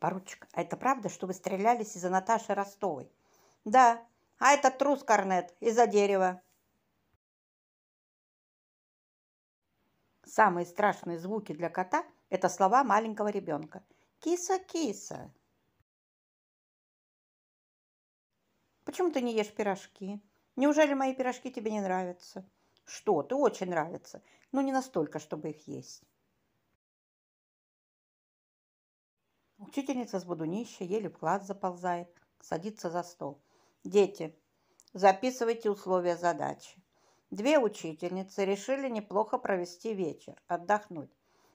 Поручик, а это правда, что вы стрелялись из-за Наташи Ростовой? Да, а этот трус Корнет из-за дерева. Самые страшные звуки для кота – это слова маленького ребенка. Киса-киса. Почему ты не ешь пирожки? Неужели мои пирожки тебе не нравятся? Что, ты очень нравятся, но ну, не настолько, чтобы их есть. Учительница с будунища еле в класс заползает, садится за стол. Дети, записывайте условия задачи. Две учительницы решили неплохо провести вечер, отдохнуть.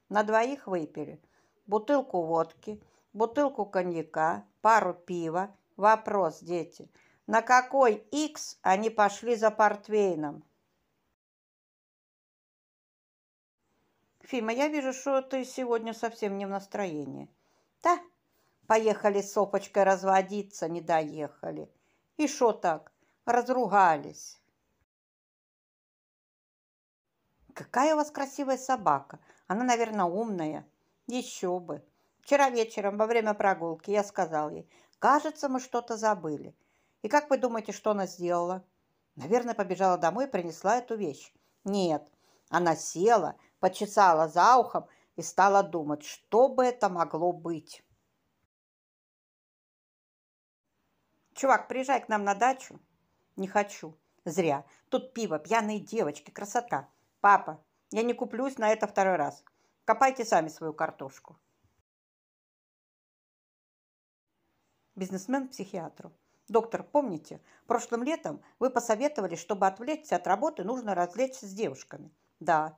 На двоих выпили бутылку водки, бутылку коньяка, пару пива. Вопрос, дети, на какой X они пошли за портвейном? Фима, я вижу, что ты сегодня совсем не в настроении. Да, поехали с Сопочкой разводиться, не доехали. И шо так, разругались. Какая у вас красивая собака. Она, наверное, умная. Еще бы. Вчера вечером во время прогулки я сказал ей, кажется, мы что-то забыли. И как вы думаете, что она сделала? Наверное, побежала домой и принесла эту вещь. Нет, она села, почесала за ухом, и стала думать, что бы это могло быть. Чувак, приезжай к нам на дачу. Не хочу. Зря. Тут пиво, пьяные девочки, красота. Папа, я не куплюсь на это второй раз. Копайте сами свою картошку. Бизнесмен психиатру. Доктор, помните, прошлым летом вы посоветовали, чтобы отвлечься от работы, нужно развлечься с девушками. Да,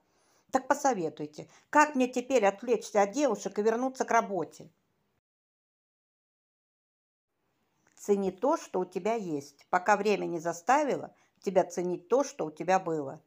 так посоветуйте, как мне теперь отвлечься от девушек и вернуться к работе? Цени то, что у тебя есть, пока время не заставило тебя ценить то, что у тебя было.